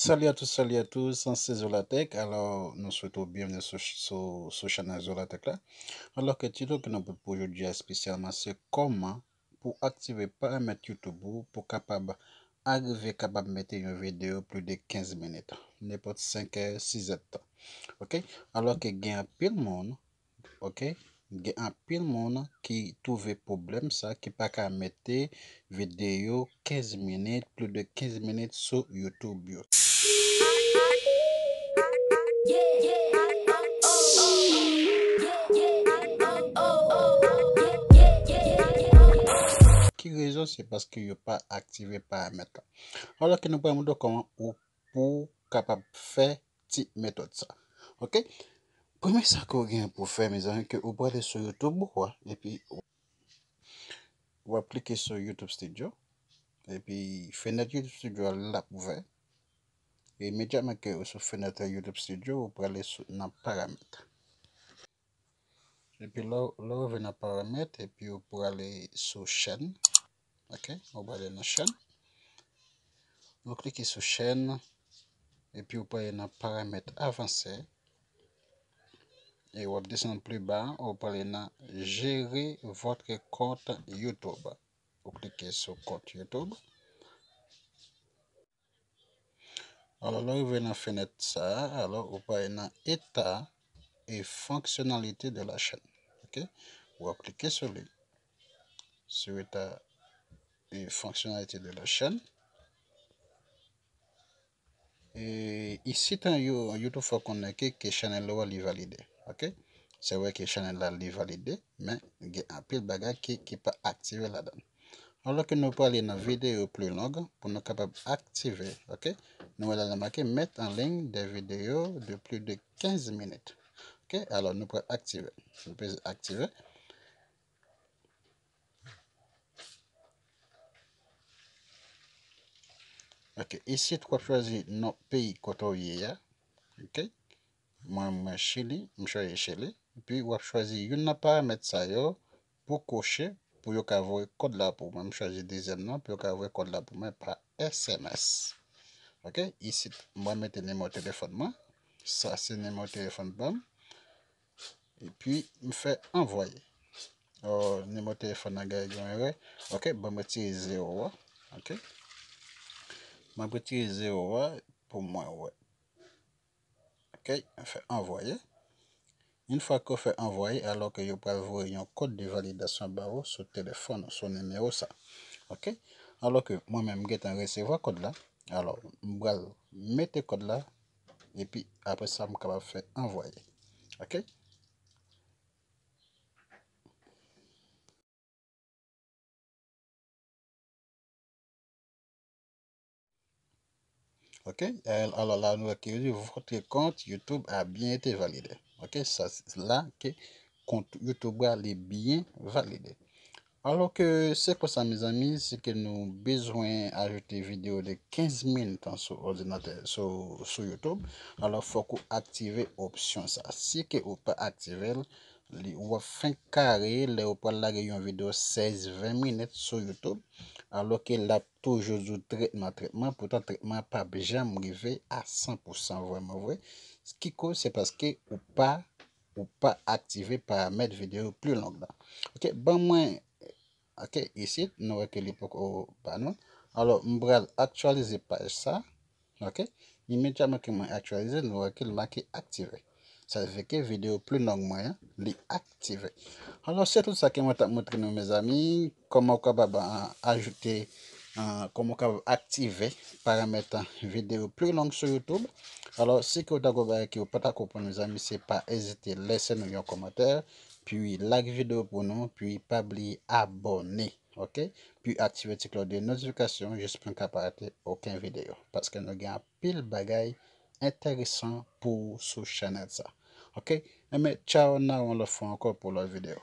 Salye a tou, salye a tou, Sanse Zola Tech Alors, nou sou etou bienveni sou chanel Zola Tech la Alors ke titou ki nou pou poujou diya spesialman se Koman pou aktive paramet YouTube pou kapab Agve kapab mette yon videyo plou de 15 menit Nepot 5, 6 etou Ok, alors ke gen apil moun Ok, gen apil moun ki touve problem sa Ki pa ka mette videyo 15 menit Plou de 15 menit sou YouTube yo se paske yo pa aktive parametre. Or la ke nou pou yon moudou koman ou pou kapap fe ti metode sa. Ok? Poume sa kou gen pou fe, mizan, ke ou pou ale sou YouTube ou kwa, e pi ou aplike sou YouTube Studio, e pi fenet YouTube Studio la pou ven, e medyaman ke ou sou fenet YouTube Studio, ou pou ale sou nan parametre. E pi lou ou ven nan parametre, e pi ou pou ale sou chenne, OK on va aller la chaîne Vous cliquez sur chaîne et puis on va aller dans paramètres avancés et on va descendre plus bas, On va aller dans gérer votre compte YouTube. Vous cliquez sur compte YouTube. Alors là, vous va dans la fenêtre ça, alors va aller dans état et fonctionnalité de la chaîne. OK Vous cliquez sur lui. Sur état E fonksyonalite de la chan. E isi tan yon YouTube fokonneke ke chanel la wali valide. Ok. Se wè ke chanel la li valide. Men gen apil baga ki pa aktive la dan. Anlè ke nou pou alè nan videyo plou long. Pou nou kapab aktive. Ok. Nou wè la zanmakè met anlèng de videyo de plou de 15 minute. Ok. Anlè nou pou aktive. Nou pou aktive. Ok. Ok, isit wap chwazi no peyi koto ye ya. Ok, mwen mwen chili, mwen chwazi chili. Pi wap chwazi yon na paramet sa yo pou koche pou yo kavoy kod la pou mwen. Mwen chwazi dizen nan pou yo kavoy kod la pou mwen pa SMS. Ok, isit mwen mette nemo telefon mwen. Sa se nemo telefon mwen. E pi mwen fe envoye. Or, nemo telefon na gaye jwene we. Ok, mwen bon, mette zero wak. Ok. Ma boutique Pour moi, ouais. OK, on fait envoyer. Une fois qu'on fait envoyer, alors que vous pouvez voir un code de validation barreau sur téléphone, sur numéro ça. OK? Alors que moi-même, je vais recevoir code là. Alors, je vais mettre le code là. Et puis, après ça, je vais faire envoyer. OK? OK Alors là, nous requérons votre compte YouTube a bien été validé. OK Ça, c'est là que compte YouTube a bien validé. Alors que c'est pour ça, mes amis, c'est que nous avons besoin d'ajouter vidéo de 15 minutes sur ordinateur, sur, YouTube. Alors, il faut activer option ça. Si que on pas activer li ou fin carré le la réunion vidéo 16-20 minutes sur YouTube, alors que a toujours du traitement, traitement, pourtant traitement pas déjà arrivé à 100% vraiment vrai. Ce qui cause, c'est parce que ou pas, ou pas activé paramètre vidéo plus long. Ok, bon, moi, ok, ici, nous voyons que l'époque au oh, panneau. Alors, on va actualiser page ça. Ok, immédiatement que je actualiser, nous que le marqué activé. Ça que vidéo plus longue moyen hein, les activer. Alors, c'est tout ça que je vais montrer, mes amis, comment on peut ajouter, euh, comment on peut activer paramètres hein, vidéo plus longue sur YouTube. Alors, si vous avez qui vous pas comprendre, mes amis, c'est pas hésiter, laissez-nous un commentaire, puis like vidéo pour nous, puis pas oublier abonner. OK? Puis activer la cloche de notification juste pour ne pas aucune vidéo. Parce que nous avons pile bagaille intéressant pour ce channel. Ça. Ok? Mais ciao, now on le fait encore pour la vidéo.